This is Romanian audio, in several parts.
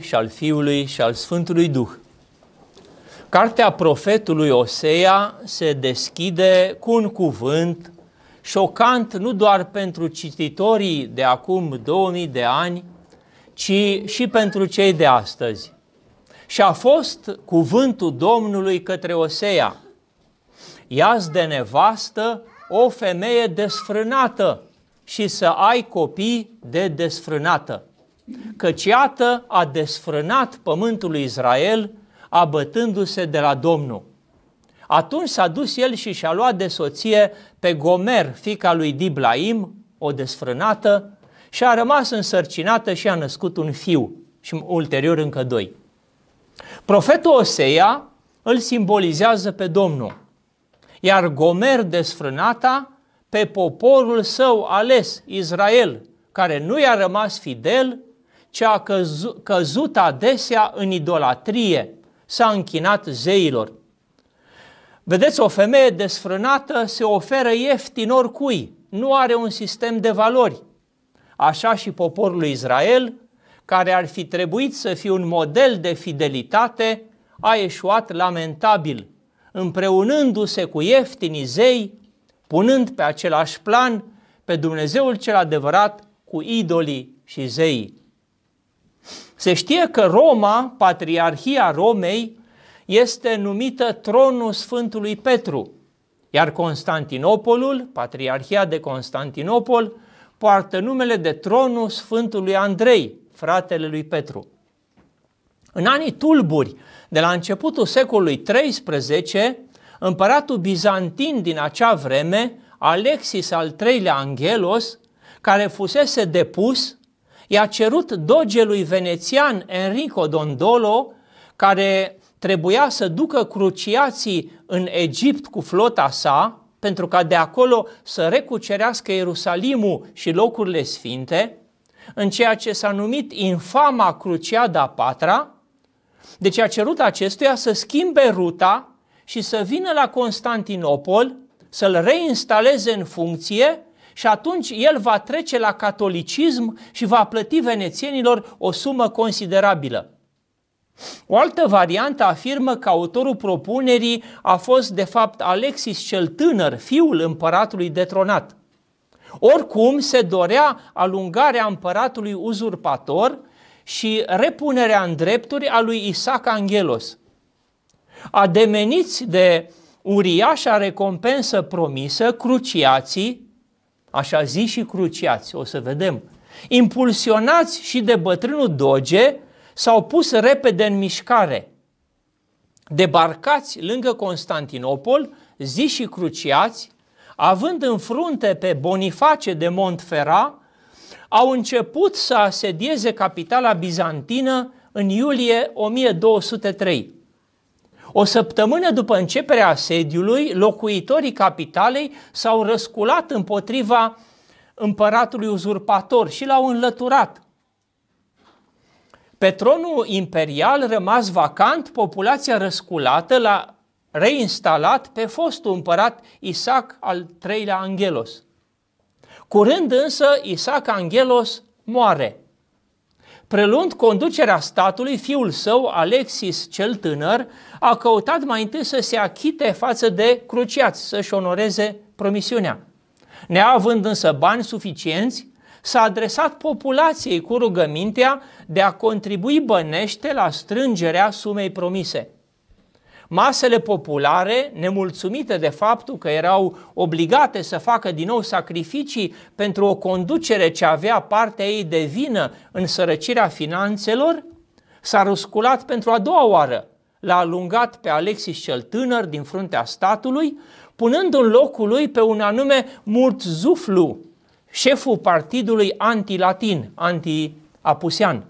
și al Fiului și al Sfântului Duh. Cartea profetului Osea se deschide cu un cuvânt șocant nu doar pentru cititorii de acum 2000 de ani, ci și pentru cei de astăzi. Și a fost cuvântul Domnului către Osea. iați de nevastă o femeie desfrânată și să ai copii de desfrânată. Căci iată a desfrânat pământul lui Israel, abătându-se de la Domnul. Atunci s-a dus el și și-a luat de soție pe Gomer, fica lui Diblaim, o desfrânată, și a rămas însărcinată și a născut un fiu și ulterior încă doi. Profetul Osea îl simbolizează pe Domnul, iar Gomer desfrânata pe poporul său ales, Israel, care nu i-a rămas fidel ce a căzut, căzut adesea în idolatrie, s-a închinat zeilor. Vedeți, o femeie desfrânată se oferă ieftin oricui, nu are un sistem de valori. Așa și poporul Israel, care ar fi trebuit să fie un model de fidelitate, a eșuat lamentabil, împreunându-se cu ieftinii zei, punând pe același plan pe Dumnezeul cel adevărat cu idolii și zeii. Se știe că Roma, Patriarhia Romei, este numită tronul Sfântului Petru, iar Constantinopolul, Patriarhia de Constantinopol, poartă numele de tronul Sfântului Andrei, fratele lui Petru. În anii tulburi, de la începutul secolului 13, împăratul bizantin din acea vreme, Alexis al III-lea Angelos, care fusese depus, i-a cerut dogelui venețian Enrico Dondolo, care trebuia să ducă cruciații în Egipt cu flota sa, pentru ca de acolo să recucerească Ierusalimul și locurile sfinte, în ceea ce s-a numit infama Cruciada Patra, deci a cerut acestuia să schimbe ruta și să vină la Constantinopol, să-l reinstaleze în funcție și atunci el va trece la catolicism și va plăti venețienilor o sumă considerabilă. O altă variantă afirmă că autorul propunerii a fost de fapt Alexis cel tânăr, fiul împăratului detronat. Oricum se dorea alungarea împăratului uzurpator și repunerea în drepturi a lui Isaac Angelos. Ademeniți de uriașa recompensă promisă, cruciații, așa zi și cruciați, o să vedem, impulsionați și de bătrânul Doge, s-au pus repede în mișcare. Debarcați lângă Constantinopol, zi și cruciați, având în frunte pe Boniface de Montferrat, au început să asedieze capitala bizantină în iulie 1203. O săptămână după începerea asediului, locuitorii capitalei s-au răsculat împotriva împăratului uzurpator și l-au înlăturat. Pe tronul imperial rămas vacant, populația răsculată l-a reinstalat pe fostul împărat Isaac al III-lea Angelos. Curând însă, Isaac Angelos moare – Prelund conducerea statului, fiul său, Alexis cel tânăr, a căutat mai întâi să se achite față de cruciați, să-și onoreze promisiunea. Neavând însă bani suficienți, s-a adresat populației cu rugămintea de a contribui bănește la strângerea sumei promise – masele populare, nemulțumite de faptul că erau obligate să facă din nou sacrificii pentru o conducere ce avea partea ei de vină în sărăcirea finanțelor, s-a rusculat pentru a doua oară. L-a alungat pe Alexis cel tânăr din fruntea statului, punând în locul lui pe un anume Murtzuflu, șeful partidului antilatin, anti apusian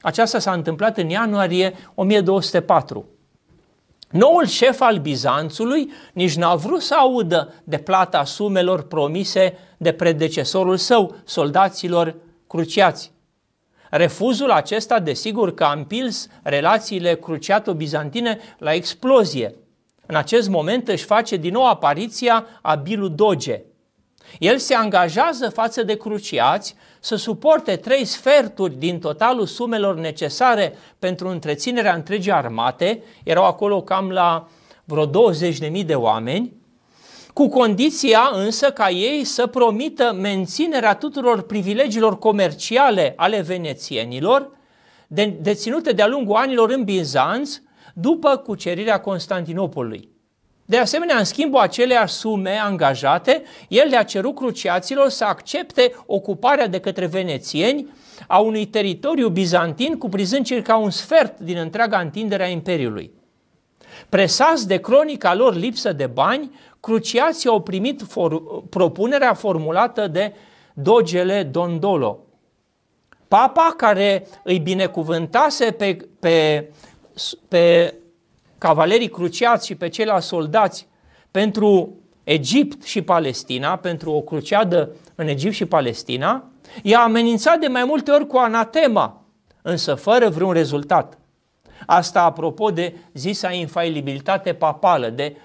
Aceasta s-a întâmplat în ianuarie 1204. Noul șef al Bizanțului nici n-a vrut să audă de plata sumelor promise de predecesorul său, soldaților cruciați. Refuzul acesta, desigur, că a împins relațiile cruciato-bizantine la explozie. În acest moment își face din nou apariția Abilu Doge – el se angajează față de cruciați să suporte trei sferturi din totalul sumelor necesare pentru întreținerea întregii armate, erau acolo cam la vreo 20.000 de oameni, cu condiția însă ca ei să promită menținerea tuturor privilegiilor comerciale ale venețienilor, de, deținute de-a lungul anilor în Bizanț, după cucerirea Constantinopolului. De asemenea, în schimbul aceleași sume angajate, el le-a cerut cruciaților să accepte ocuparea de către venețieni a unui teritoriu bizantin cuprinzând circa un sfert din întreaga întindere a Imperiului. Presați de cronica lor lipsă de bani, cruciații au primit for- propunerea formulată de dogele Dondolo. Papa, care îi binecuvântase pe, pe, pe cavalerii cruciați și pe ceilalți soldați pentru Egipt și Palestina, pentru o cruciadă în Egipt și Palestina, i-a amenințat de mai multe ori cu anatema, însă fără vreun rezultat. Asta apropo de zisa infailibilitate papală, de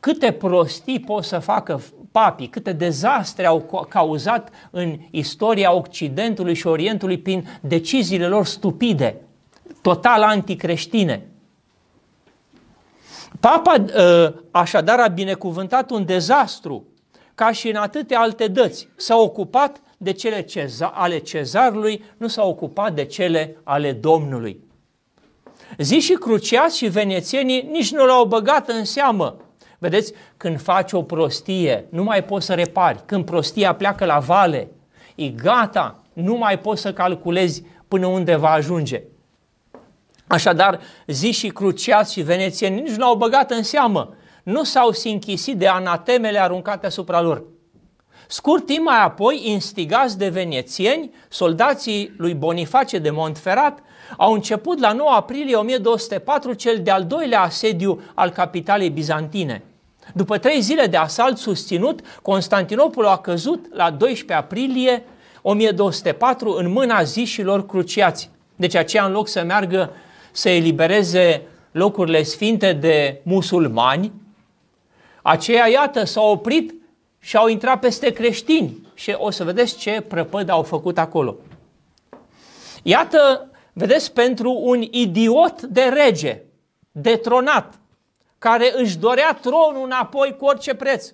câte prostii pot să facă papii, câte dezastre au cauzat în istoria Occidentului și Orientului prin deciziile lor stupide, total anticreștine. Papa ă, așadar a binecuvântat un dezastru, ca și în atâtea alte dăți. S-a ocupat de cele ceza- ale cezarului, nu s-a ocupat de cele ale Domnului. Zi și cruciați și venețienii nici nu l-au băgat în seamă. Vedeți, când faci o prostie, nu mai poți să repari. Când prostia pleacă la vale, e gata, nu mai poți să calculezi până unde va ajunge. Așadar, zi și cruciați și venețieni nici nu au băgat în seamă, nu s-au sinchisit de anatemele aruncate asupra lor. Scurt timp mai apoi, instigați de venețieni, soldații lui Boniface de Montferrat au început la 9 aprilie 1204 cel de-al doilea asediu al capitalei bizantine. După trei zile de asalt susținut, Constantinopolul a căzut la 12 aprilie 1204 în mâna zișilor cruciați. Deci aceea în loc să meargă să elibereze locurile sfinte de musulmani, aceia, iată, s-au oprit și au intrat peste creștini și o să vedeți ce prăpăd au făcut acolo. Iată, vedeți, pentru un idiot de rege, detronat, care își dorea tronul înapoi cu orice preț.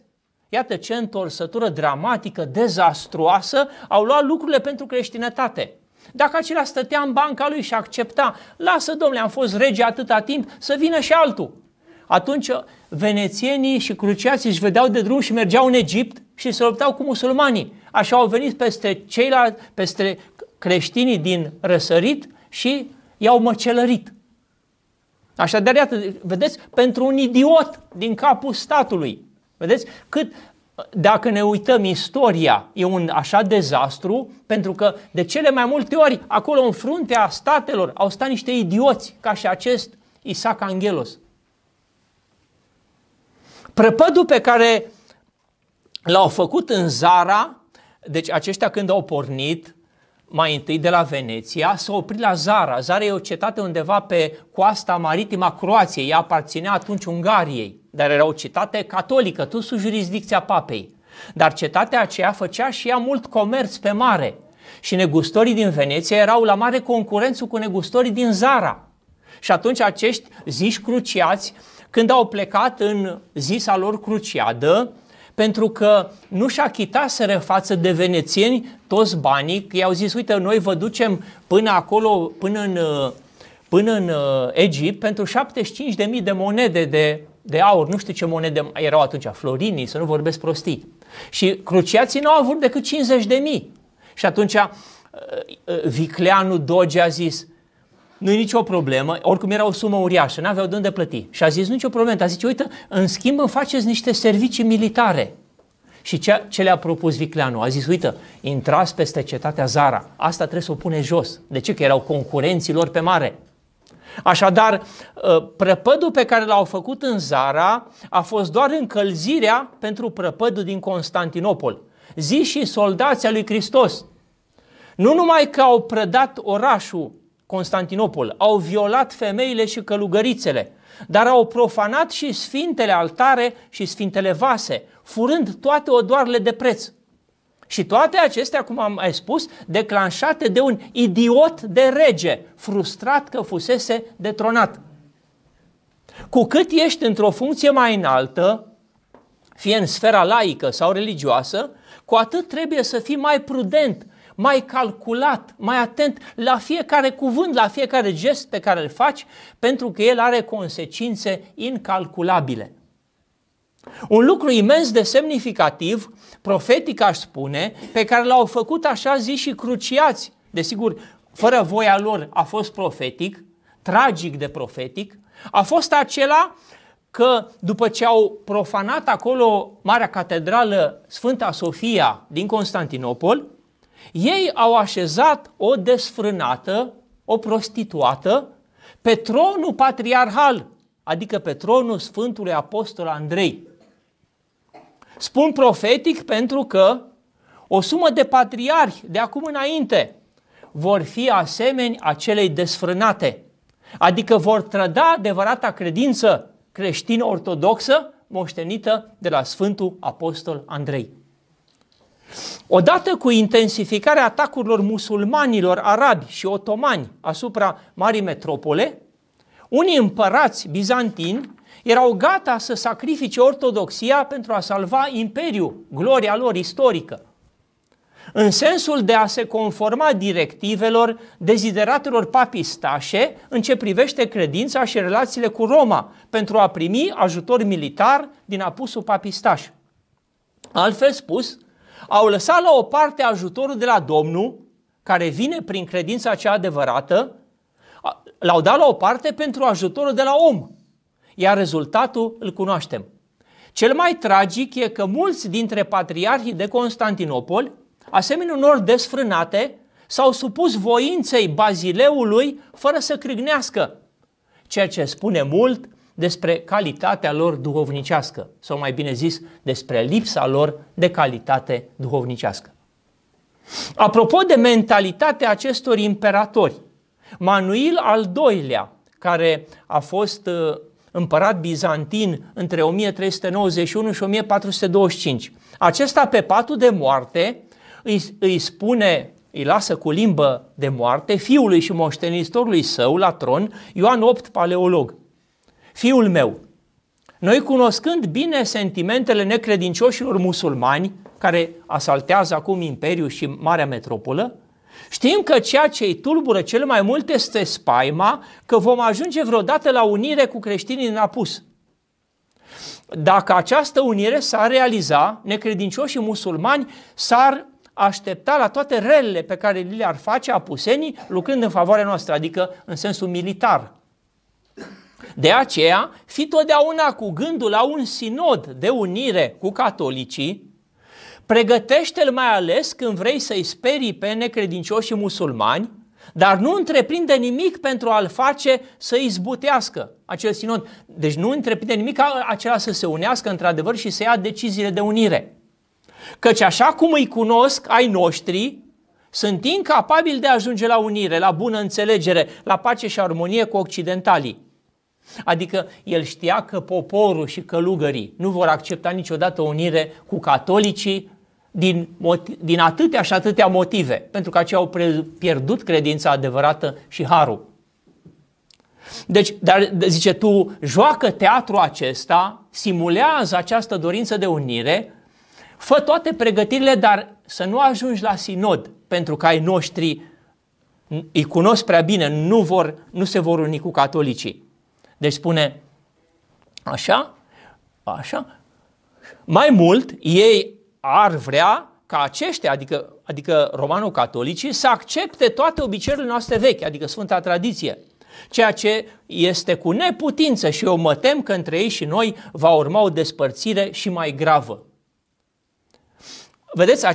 Iată ce întorsătură dramatică, dezastruoasă, au luat lucrurile pentru creștinătate. Dacă acela stătea în banca lui și accepta, lasă domnule, am fost rege atâta timp, să vină și altul. Atunci venețienii și cruciații își vedeau de drum și mergeau în Egipt și se luptau cu musulmanii. Așa au venit peste ceilalți, peste creștinii din răsărit și i-au măcelărit. Așadar, iată, vedeți, pentru un idiot din capul statului, vedeți cât dacă ne uităm istoria, e un așa dezastru, pentru că de cele mai multe ori acolo în fruntea statelor au stat niște idioți, ca și acest Isaac Angelos. Prăpădul pe care l-au făcut în Zara, deci aceștia când au pornit, mai întâi de la Veneția, s-a oprit la Zara. Zara e o cetate undeva pe coasta maritimă a Croației, ea aparținea atunci Ungariei, dar era o cetate catolică, tot sub jurisdicția papei. Dar cetatea aceea făcea și ea mult comerț pe mare. Și negustorii din Veneția erau la mare concurență cu negustorii din Zara. Și atunci acești ziși cruciați, când au plecat în zisa lor cruciadă, pentru că nu și achitaseră față de venețieni toți banii. I-au zis, uite, noi vă ducem până acolo, până în, până în uh, Egipt, pentru 75.000 de monede de, de aur. Nu știu ce monede erau atunci, florinii, să nu vorbesc prostii. Și cruciații nu au avut decât 50.000. Și atunci uh, uh, Vicleanu Doge a zis, nu-i nicio problemă, oricum era o sumă uriașă, n-aveau de unde plăti. Și a zis, nu nicio problemă, dar zice, uite, în schimb îmi faceți niște servicii militare. Și ce, ce le-a propus Vicleanu? A zis, uite, intrați peste cetatea Zara, asta trebuie să o pune jos. De ce? Că erau concurenții lor pe mare. Așadar, ă, prăpădul pe care l-au făcut în Zara a fost doar încălzirea pentru prăpădul din Constantinopol. Zi și soldații lui Hristos, nu numai că au prădat orașul Constantinopol, au violat femeile și călugărițele, dar au profanat și sfintele altare și sfintele vase, furând toate odoarele de preț. Și toate acestea, cum am mai spus, declanșate de un idiot de rege, frustrat că fusese detronat. Cu cât ești într-o funcție mai înaltă, fie în sfera laică sau religioasă, cu atât trebuie să fii mai prudent mai calculat, mai atent la fiecare cuvânt, la fiecare gest pe care îl faci, pentru că el are consecințe incalculabile. Un lucru imens de semnificativ, profetic aș spune, pe care l-au făcut așa zi și cruciați, desigur, fără voia lor a fost profetic, tragic de profetic, a fost acela că după ce au profanat acolo Marea Catedrală Sfânta Sofia din Constantinopol, ei au așezat o desfrânată, o prostituată, pe tronul patriarhal, adică pe tronul Sfântului Apostol Andrei. Spun profetic pentru că o sumă de patriarhi de acum înainte vor fi asemeni acelei desfrânate, adică vor trăda adevărata credință creștină ortodoxă moștenită de la Sfântul Apostol Andrei. Odată cu intensificarea atacurilor musulmanilor arabi și otomani asupra marii metropole, unii împărați bizantini erau gata să sacrifice ortodoxia pentru a salva imperiul, gloria lor istorică. În sensul de a se conforma directivelor dezideratelor papistașe în ce privește credința și relațiile cu Roma, pentru a primi ajutor militar din apusul papistaș. Altfel spus, au lăsat la o parte ajutorul de la Domnul, care vine prin credința cea adevărată, l-au dat la o parte pentru ajutorul de la om. Iar rezultatul îl cunoaștem. Cel mai tragic e că mulți dintre patriarhii de Constantinopol, asemenea unor desfrânate, s-au supus voinței bazileului fără să crignească, ceea ce spune mult despre calitatea lor duhovnicească, sau mai bine zis, despre lipsa lor de calitate duhovnicească. Apropo de mentalitatea acestor imperatori, Manuel al doilea, care a fost uh, împărat bizantin între 1391 și 1425, acesta pe patul de moarte îi, îi spune îi lasă cu limbă de moarte fiului și moștenitorului său la tron, Ioan VIII paleolog. Fiul meu, noi cunoscând bine sentimentele necredincioșilor musulmani, care asaltează acum Imperiul și Marea Metropolă, știm că ceea ce îi tulbură cel mai mult este spaima că vom ajunge vreodată la unire cu creștinii în apus. Dacă această unire s-ar realiza, necredincioșii musulmani s-ar aștepta la toate relele pe care le-ar face apusenii lucrând în favoarea noastră, adică în sensul militar. De aceea, fi totdeauna cu gândul la un sinod de unire cu catolicii, pregătește-l mai ales când vrei să-i sperii pe necredincioșii musulmani, dar nu întreprinde nimic pentru a-l face să izbutească acel sinod. Deci nu întreprinde nimic ca acela să se unească într-adevăr și să ia deciziile de unire. Căci așa cum îi cunosc ai noștri, sunt incapabili de a ajunge la unire, la bună înțelegere, la pace și armonie cu occidentalii. Adică el știa că poporul și călugării nu vor accepta niciodată unire cu catolicii din, din atâtea și atâtea motive, pentru că aceia au pierdut credința adevărată și harul. Deci, dar zice tu, joacă teatru acesta, simulează această dorință de unire, fă toate pregătirile, dar să nu ajungi la sinod, pentru că ai noștri îi cunosc prea bine, nu, vor, nu se vor uni cu catolicii. Deci spune așa, așa. Mai mult, ei ar vrea ca aceștia, adică, adică romano-catolicii, să accepte toate obiceiurile noastre vechi, adică Sfânta Tradiție, ceea ce este cu neputință și eu mă tem că între ei și noi va urma o despărțire și mai gravă. Vedeți,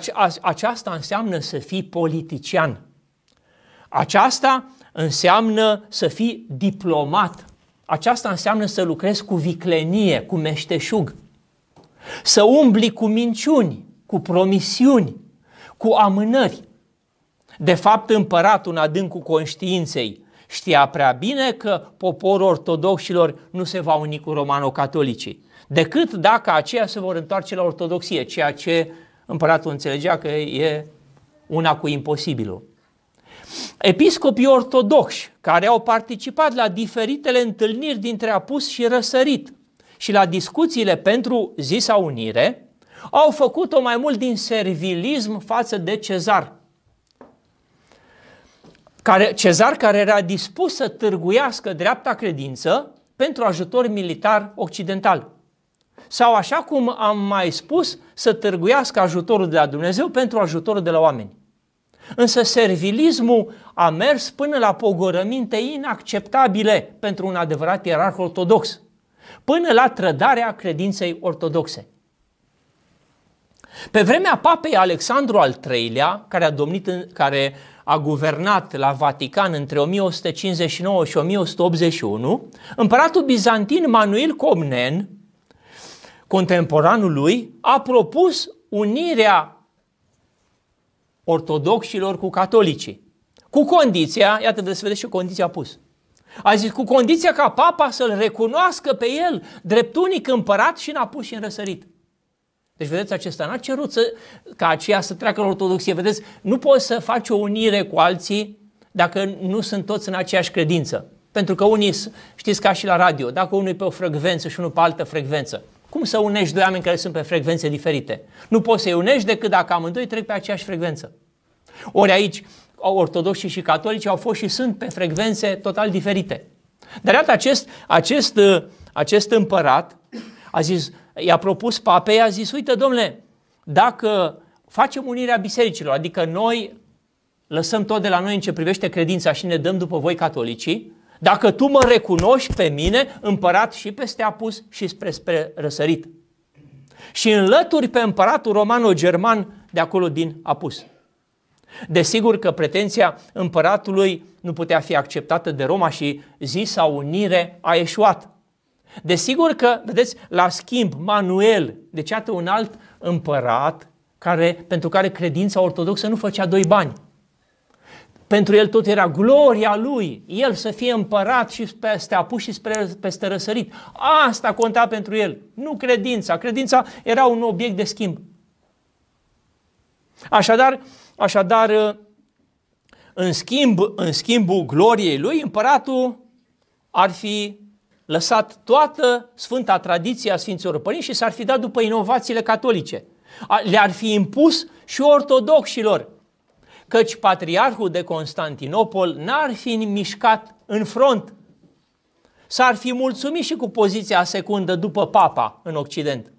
aceasta înseamnă să fii politician. Aceasta înseamnă să fii diplomat. Aceasta înseamnă să lucrezi cu viclenie, cu meșteșug, să umbli cu minciuni, cu promisiuni, cu amânări. De fapt, împăratul în adâncul conștiinței știa prea bine că poporul ortodoxilor nu se va uni cu romano-catolicii, decât dacă aceia se vor întoarce la ortodoxie, ceea ce împăratul înțelegea că e una cu imposibilul. Episcopii ortodoxi care au participat la diferitele întâlniri dintre apus și răsărit și la discuțiile pentru zisa unire, au făcut-o mai mult din servilism față de cezar. Care, cezar care era dispus să târguiască dreapta credință pentru ajutor militar occidental. Sau așa cum am mai spus, să târguiască ajutorul de la Dumnezeu pentru ajutorul de la oameni. Însă servilismul a mers până la pogorăminte inacceptabile pentru un adevărat ierarh ortodox, până la trădarea credinței ortodoxe. Pe vremea papei Alexandru al III-lea, care a, domnit în, care a guvernat la Vatican între 1159 și 1181, împăratul bizantin Manuel Comnen, contemporanul lui, a propus unirea ortodoxilor cu catolicii. Cu condiția, iată de vedeți ce condiția a pus. A zis cu condiția ca papa să-l recunoască pe el drept unic împărat și n-a pus și în răsărit. Deci, vedeți, acesta n-a cerut să, ca aceea să treacă în ortodoxie. Vedeți, nu poți să faci o unire cu alții dacă nu sunt toți în aceeași credință. Pentru că unii, știți ca și la radio, dacă unul e pe o frecvență și unul pe altă frecvență, cum să unești doi oameni care sunt pe frecvențe diferite? Nu poți să-i unești decât dacă amândoi trec pe aceeași frecvență. Ori aici, ortodoxii și catolici au fost și sunt pe frecvențe total diferite. Dar iată, acest, acest, acest împărat a zis, i-a propus papei, a zis, uite, domnule, dacă facem unirea bisericilor, adică noi lăsăm tot de la noi în ce privește credința și ne dăm după voi catolicii, dacă tu mă recunoști pe mine, împărat și peste apus și spre, spre răsărit. Și înlături pe împăratul romano-german de acolo din apus. Desigur că pretenția împăratului nu putea fi acceptată de Roma și zi sau unire a eșuat. Desigur că, vedeți, la schimb, Manuel, deci atât un alt împărat care, pentru care credința ortodoxă nu făcea doi bani – pentru el tot era gloria lui, el să fie împărat și peste apus și spre, peste răsărit. Asta conta pentru el, nu credința. Credința era un obiect de schimb. Așadar, așadar în, schimb, în schimbul gloriei lui, împăratul ar fi lăsat toată sfânta tradiție a Sfinților Părinți și s-ar fi dat după inovațiile catolice. Le-ar fi impus și ortodoxilor căci patriarhul de Constantinopol n-ar fi mișcat în front. S-ar fi mulțumit și cu poziția secundă după papa în Occident.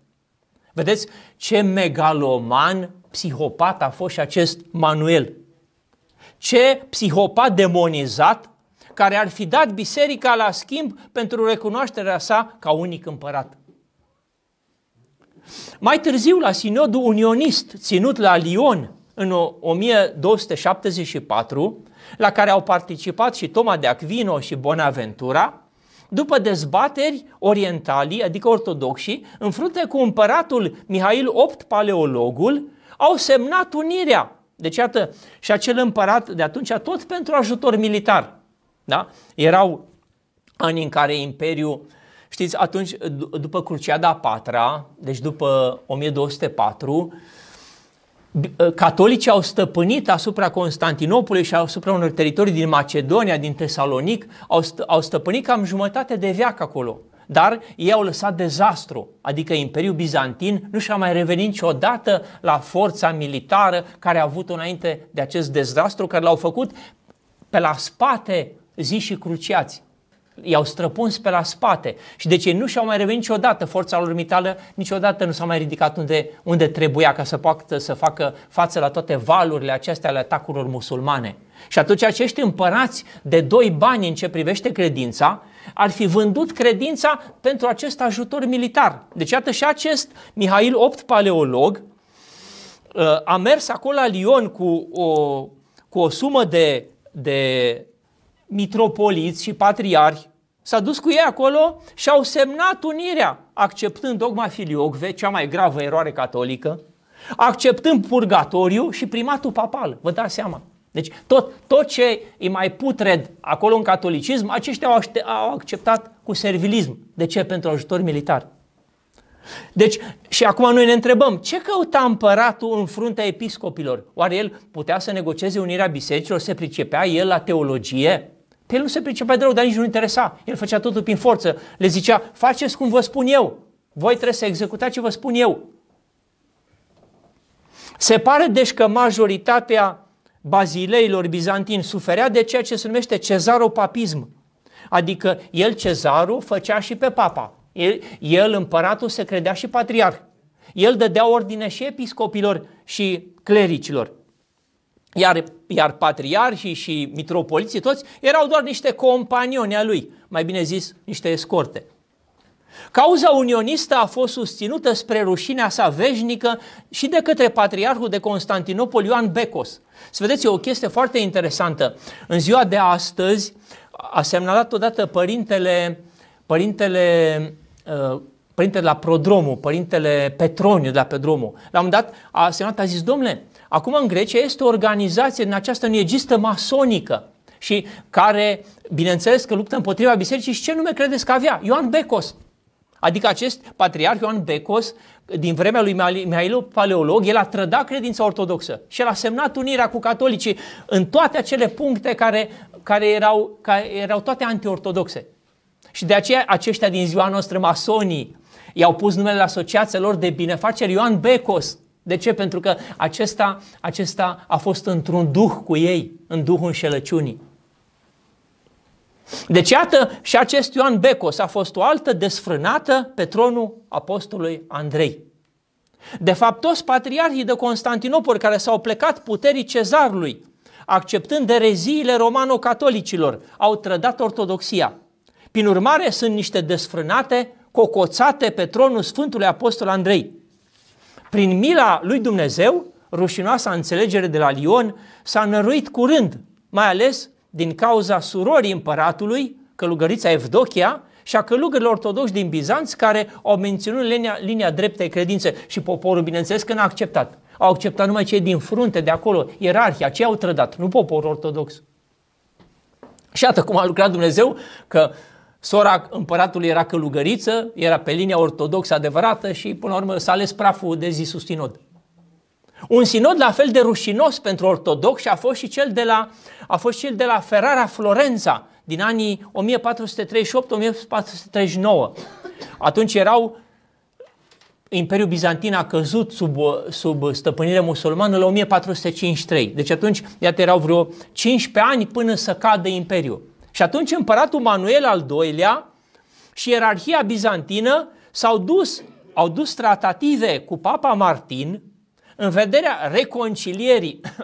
Vedeți ce megaloman psihopat a fost și acest Manuel. Ce psihopat demonizat care ar fi dat biserica la schimb pentru recunoașterea sa ca unic împărat. Mai târziu, la sinodul unionist ținut la Lyon, în 1274, la care au participat și Toma de Aquino și Bonaventura, după dezbateri orientalii, adică ortodoxii, în frunte cu împăratul Mihail VIII Paleologul, au semnat unirea. Deci, iată, și acel împărat de atunci, tot pentru ajutor militar. Da? Erau ani în care Imperiul, știți, atunci, d- după Cruciada a patra, deci după 1204, Ă, catolicii au stăpânit asupra Constantinopolului și asupra unor teritorii din Macedonia, din Tesalonic, au, st- au stăpânit cam jumătate de veac acolo. Dar ei au lăsat dezastru, adică Imperiul Bizantin nu și-a mai revenit niciodată la forța militară care a avut înainte de acest dezastru, care l-au făcut pe la spate zi și cruciați i-au străpuns pe la spate și deci ei nu și-au mai revenit niciodată, forța lor mitală niciodată nu s-a mai ridicat unde, unde trebuia ca să poată să facă față la toate valurile acestea ale atacurilor musulmane. Și atunci acești împărați de doi bani în ce privește credința, ar fi vândut credința pentru acest ajutor militar. Deci iată și acest Mihail VIII paleolog uh, a mers acolo la Lyon cu o, cu o sumă de, de mitropoliți și patriarhi, s-a dus cu ei acolo și au semnat unirea, acceptând dogma filiogve, cea mai gravă eroare catolică, acceptând purgatoriu și primatul papal. Vă dați seama. Deci tot, tot ce e mai putred acolo în catolicism, aceștia au, au acceptat cu servilism. De ce? Pentru ajutor militar. Deci, și acum noi ne întrebăm, ce căuta împăratul în fruntea episcopilor? Oare el putea să negocieze unirea bisericilor? Se pricepea el la teologie? Pe el nu se pricepea deloc, dar nici nu interesa. El făcea totul prin forță. Le zicea, faceți cum vă spun eu. Voi trebuie să executați ce vă spun eu. Se pare deci că majoritatea bazileilor bizantini suferea de ceea ce se numește cezaropapism. Adică el, cezarul, făcea și pe papa. El, el împăratul, se credea și patriarh. El dădea ordine și episcopilor și clericilor. Iar, iar patriarhii și mitropoliții toți erau doar niște companioni a lui, mai bine zis, niște escorte. Cauza unionistă a fost susținută spre rușinea sa veșnică și de către patriarhul de Constantinopol Ioan Becos. Să vedeți, e o chestie foarte interesantă. În ziua de astăzi a semnalat odată părintele, părintele uh, părintele la Prodromu, părintele Petroniu de la Prodromu. La un moment dat a semnalat, a zis, domnule, Acum în Grecia este o organizație în această negistă masonică și care, bineînțeles că luptă împotriva bisericii și ce nume credeți că avea? Ioan Becos. Adică acest patriarh Ioan Becos, din vremea lui Mihailo Paleolog, el a trădat credința ortodoxă și el a semnat unirea cu catolicii în toate acele puncte care, care, erau, care erau toate antiortodoxe. Și de aceea aceștia din ziua noastră, masonii, i-au pus numele asociațiilor de binefaceri Ioan Becos, de ce? Pentru că acesta, acesta a fost într-un duh cu ei, în duhul înșelăciunii. Deci iată și acest Ioan Becos a fost o altă desfrânată pe tronul apostolului Andrei. De fapt, toți patriarhii de Constantinopol care s-au plecat puterii cezarului, acceptând ereziile romano-catolicilor, au trădat ortodoxia. Prin urmare, sunt niște desfrânate, cocoțate pe tronul Sfântului Apostol Andrei. Prin mila lui Dumnezeu, rușinoasa înțelegere de la Lion s-a năruit curând, mai ales din cauza surorii împăratului, călugărița Evdochia, și a călugărilor ortodoxi din Bizanț care au menținut linia, linia dreptei credințe și poporul, bineînțeles, că n-a acceptat. Au acceptat numai cei din frunte de acolo, ierarhia, cei au trădat, nu poporul ortodox. Și atât cum a lucrat Dumnezeu că uh, Sora împăratului era călugăriță, era pe linia ortodoxă adevărată și până la urmă s-a ales praful de zi Sinod. Un sinod la fel de rușinos pentru ortodox și a fost și cel de la, a fost cel de la Ferrara Florența din anii 1438-1439. Atunci erau Imperiul Bizantin a căzut sub, sub stăpânire musulmană la 1453. Deci atunci, iată, erau vreo 15 ani până să cadă Imperiul. Și atunci împăratul Manuel al II-lea și ierarhia bizantină s-au dus, au dus tratative cu Papa Martin în vederea reconcilierii.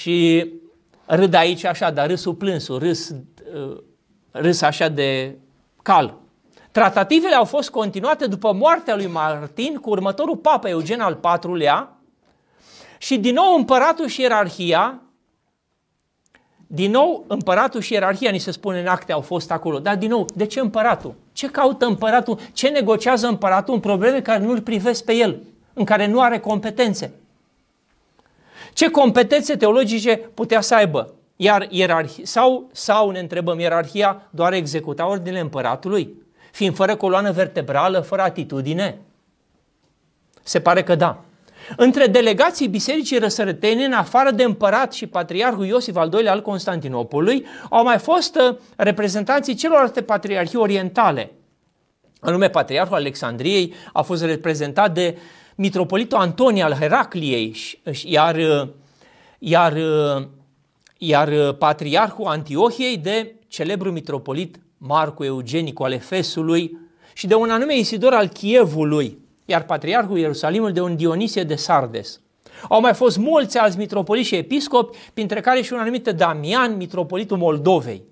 și râd aici așa, dar râsul plânsul, râs, uh, râs așa de cal. Tratativele au fost continuate după moartea lui Martin cu următorul papa Eugen al IV-lea și din nou împăratul și ierarhia din nou, împăratul și ierarhia, ni se spune în acte, au fost acolo. Dar, din nou, de ce împăratul? Ce caută împăratul? Ce negociază împăratul în probleme care nu îl privesc pe el, în care nu are competențe? Ce competențe teologice putea să aibă? Iar ierarhia, sau, sau ne întrebăm, ierarhia doar executa ordinele împăratului? Fiind fără coloană vertebrală, fără atitudine? Se pare că da. Între delegații bisericii răsărătene, în afară de împărat și patriarhul Iosif al II al Constantinopolului, au mai fost uh, reprezentanții celorlalte patriarhii orientale. Anume, patriarhul Alexandriei a fost reprezentat de mitropolitul Antonie al Heracliei, iar, uh, iar, uh, iar patriarhul Antiohiei de celebrul mitropolit Marcu Eugenicu al Efesului și de un anume Isidor al Chievului iar patriarhul Ierusalimul de un Dionisie de Sardes. Au mai fost mulți alți mitropoliți și episcopi, printre care și un anumit Damian, mitropolitul Moldovei.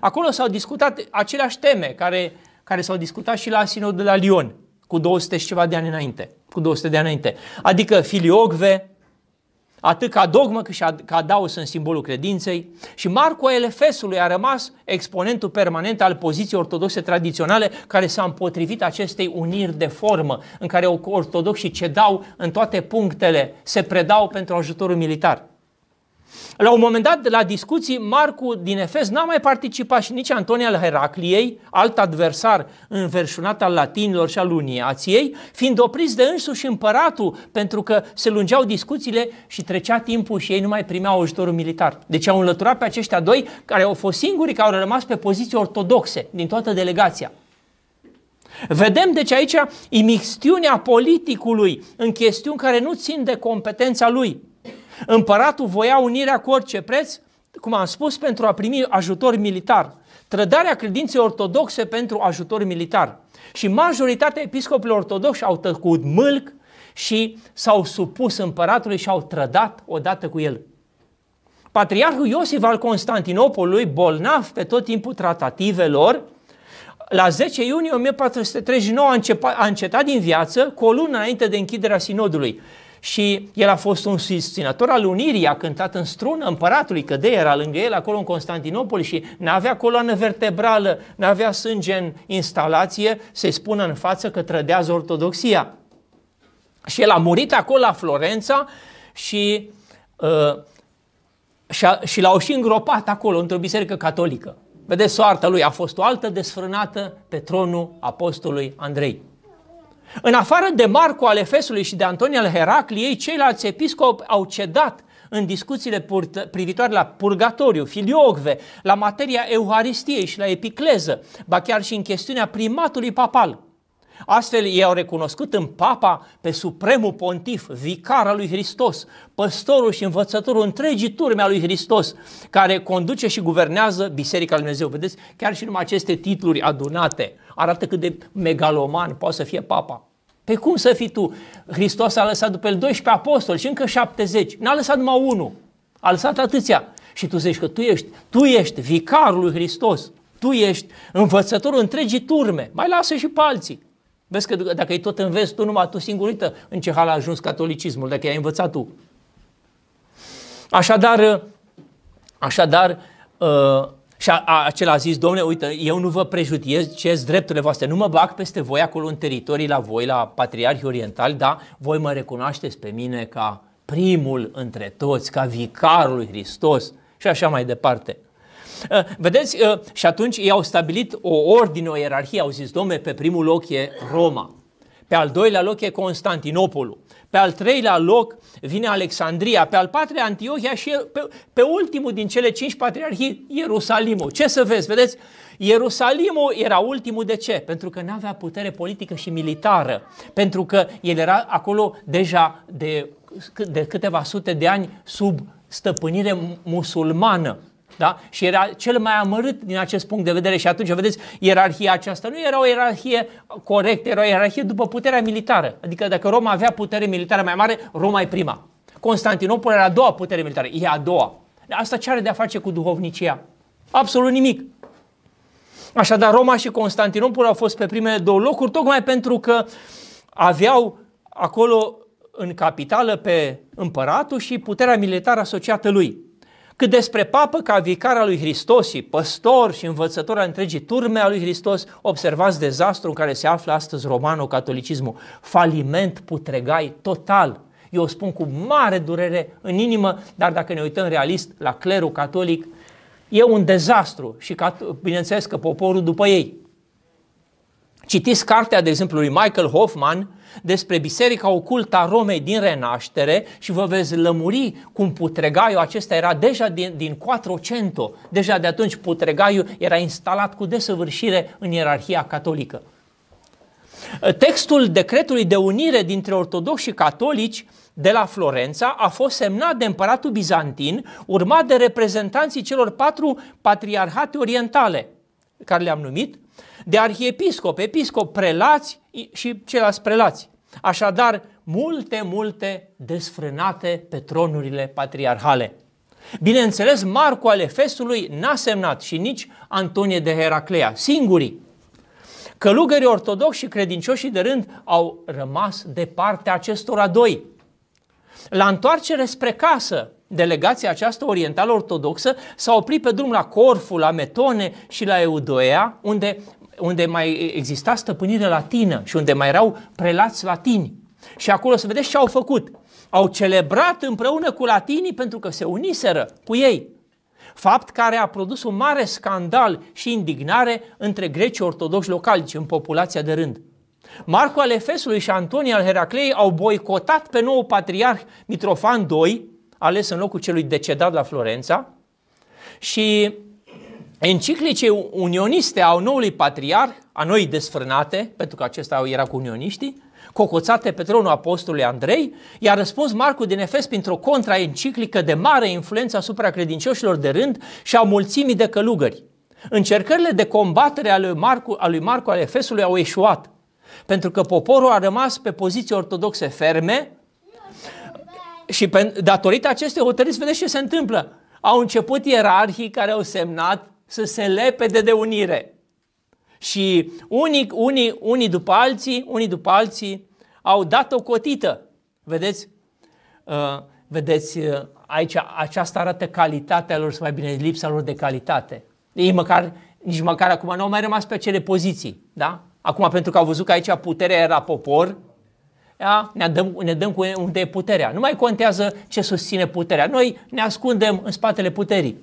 Acolo s-au discutat aceleași teme care, care s-au discutat și la Sinodul de la Lyon, cu 200 și ceva de ani înainte, cu 200 de ani înainte, adică filiogve, atât ca dogmă cât și ca daos în simbolul credinței și Marco Elefesului a rămas exponentul permanent al poziției ortodoxe tradiționale care s-a împotrivit acestei uniri de formă în care ortodoxii cedau în toate punctele, se predau pentru ajutorul militar. La un moment dat, la discuții, Marcu din Efes n-a mai participat și nici Antonia al Heracliei, alt adversar înverșunat al latinilor și al uniației, fiind opris de însuși împăratul, pentru că se lungeau discuțiile și trecea timpul și ei nu mai primeau ajutorul militar. Deci au înlăturat pe aceștia doi, care au fost singurii care au rămas pe poziții ortodoxe din toată delegația. Vedem deci aici imixtiunea politicului în chestiuni care nu țin de competența lui. Împăratul voia unirea cu orice preț, cum am spus, pentru a primi ajutor militar. Trădarea credinței ortodoxe pentru ajutor militar. Și majoritatea episcopilor ortodoxi au tăcut mâlc și s-au supus împăratului și au trădat odată cu el. Patriarhul Iosif al Constantinopolului, bolnav pe tot timpul tratativelor, la 10 iunie 1439 a, încetat din viață cu o lună înainte de închiderea sinodului și el a fost un susținător al unirii, a cântat în strună împăratului, că de era lângă el acolo în Constantinopol și n-avea coloană vertebrală, n-avea sânge în instalație, se spună în față că trădează ortodoxia. Și el a murit acolo la Florența și, uh, și, și l-au și îngropat acolo într-o biserică catolică. Vedeți, soarta lui a fost o altă desfrânată pe tronul apostolului Andrei. În afară de Marco al Efesului și de Antonia al Heracliei, ceilalți episcopi au cedat în discuțiile privitoare la purgatoriu, filiogve, la materia euharistiei și la epicleză, ba chiar și în chestiunea primatului papal. Astfel i-au recunoscut în papa pe supremul pontif, al lui Hristos, păstorul și învățătorul întregii turme a lui Hristos, care conduce și guvernează Biserica lui Dumnezeu. Vedeți, chiar și numai aceste titluri adunate arată cât de megaloman poate să fie papa. Pe cum să fii tu? Hristos a lăsat după el 12 apostoli și încă 70. N-a lăsat numai unul. A lăsat atâția. Și tu zici că tu ești, tu ești vicarul lui Hristos. Tu ești învățătorul întregii turme. Mai lasă și pe alții. Vezi că dacă e tot în vest, tu numai tu uită în ce hal a ajuns catolicismul, dacă ai învățat tu. Așadar, uh, așadar, uh, și a, a, acela a zis, domnule, uite, eu nu vă prejudiez ce drepturile voastre, nu mă bag peste voi acolo în teritorii la voi, la patriarhi orientali, dar voi mă recunoașteți pe mine ca primul între toți, ca vicarul lui Hristos și așa mai departe. Uh, vedeți? Uh, și atunci ei au stabilit o ordine, o ierarhie. Au zis, domne, pe primul loc e Roma. Pe al doilea loc e Constantinopolul. Pe al treilea loc vine Alexandria. Pe al patrulea Antiohia și pe, pe ultimul din cele cinci patriarhii Ierusalimul. Ce să vezi? Vedeți? Ierusalimul era ultimul de ce? Pentru că nu avea putere politică și militară, pentru că el era acolo deja de, de câteva sute de ani sub stăpânire musulmană. Da? Și era cel mai amărât din acest punct de vedere și atunci, vedeți, ierarhia aceasta nu era o ierarhie corectă, era o ierarhie după puterea militară. Adică dacă Roma avea putere militară mai mare, Roma e prima. Constantinopol era a doua putere militară, e a doua. asta ce are de a face cu duhovnicia? Absolut nimic. Așadar, Roma și Constantinopol au fost pe primele două locuri, tocmai pentru că aveau acolo în capitală pe împăratul și puterea militară asociată lui cât despre papă ca vicar al lui Hristos și păstor și învățător al întregii turme a lui Hristos, observați dezastru în care se află astăzi romano-catolicismul, faliment putregai total. Eu o spun cu mare durere în inimă, dar dacă ne uităm realist la clerul catolic, e un dezastru și, bineînțeles, că poporul după ei. Citiți cartea, de exemplu, lui Michael Hoffman despre Biserica Ocultă a Romei din Renaștere și vă veți lămuri cum putregaiul acesta era deja din, din 400, deja de atunci putregaiul era instalat cu desăvârșire în ierarhia catolică. Textul decretului de unire dintre ortodoxi și catolici de la Florența a fost semnat de împăratul bizantin, urmat de reprezentanții celor patru patriarhate orientale, care le-am numit, de arhiepiscop, episcop, prelați și ceilalți prelați. Așadar, multe, multe desfrânate pe tronurile patriarhale. Bineînțeles, Marco al Efesului n-a semnat și nici Antonie de Heraclea, singurii. Călugării ortodoxi și credincioșii de rând au rămas de partea acestora doi. La întoarcere spre casă, delegația aceasta orientală ortodoxă s-a oprit pe drum la Corfu, la Metone și la Eudoea, unde unde mai exista stăpânire latină și unde mai erau prelați latini. Și acolo să vedeți ce au făcut. Au celebrat împreună cu latinii pentru că se uniseră cu ei. Fapt care a produs un mare scandal și indignare între grecii ortodoxi localici în populația de rând. Marco al Efesului și Antonia al Heraclei au boicotat pe nou patriarh Mitrofan II, ales în locul celui decedat la Florența, și enciclice unioniste au noului patriar, a noi desfrânate, pentru că acesta era cu unioniștii, cocoțate pe tronul apostolului Andrei, i-a răspuns Marcu din Efes printr-o contraenciclică de mare influență asupra credincioșilor de rând și a mulțimii de călugări. Încercările de combatere ale lui Marcu, a lui Marcu al Efesului au eșuat, pentru că poporul a rămas pe poziții ortodoxe ferme și pe, datorită acestei hotărâți, vedeți ce se întâmplă. Au început ierarhii care au semnat să se lepede de unire. Și unii, unii, unii după alții, unii după alții au dat o cotită. Vedeți? Uh, vedeți, uh, aici aceasta arată calitatea lor, să mai bine lipsa lor de calitate. Ei măcar, nici măcar acum nu au mai rămas pe acele poziții, da? Acum, pentru că au văzut că aici puterea era popor, da? ne, dăm, ne dăm cu unde e puterea. Nu mai contează ce susține puterea. Noi ne ascundem în spatele puterii.